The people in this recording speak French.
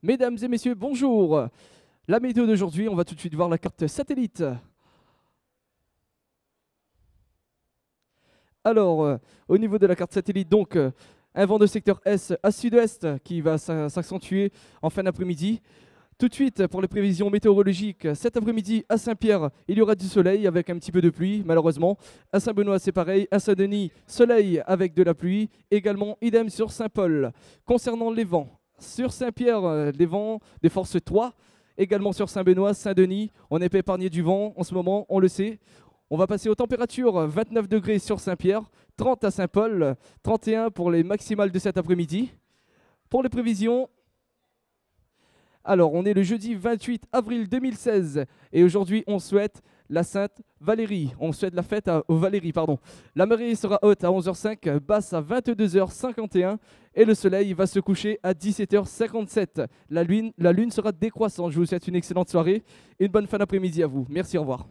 Mesdames et messieurs, bonjour. La météo d'aujourd'hui, on va tout de suite voir la carte satellite. Alors, euh, au niveau de la carte satellite, donc, euh, un vent de secteur S à sud-ouest qui va s'accentuer en fin d'après-midi. Tout de suite, pour les prévisions météorologiques, cet après-midi à Saint-Pierre, il y aura du soleil avec un petit peu de pluie, malheureusement. À Saint-Benoît, c'est pareil. À Saint-Denis, soleil avec de la pluie. Également, idem sur Saint-Paul. Concernant les vents, sur Saint-Pierre, les euh, vents des forces 3, également sur Saint-Benoît, Saint-Denis. On n'est pas épargné du vent en ce moment, on le sait. On va passer aux températures 29 degrés sur Saint-Pierre, 30 à Saint-Paul, 31 pour les maximales de cet après-midi. Pour les prévisions, alors on est le jeudi 28 avril 2016 et aujourd'hui on souhaite la Sainte Valérie. On souhaite la fête à, aux Valérie, pardon. La marée sera haute à 11h05, basse à 22h51 et le soleil va se coucher à 17h57. La lune, la lune sera décroissante. Je vous souhaite une excellente soirée et une bonne fin d'après-midi à vous. Merci, au revoir.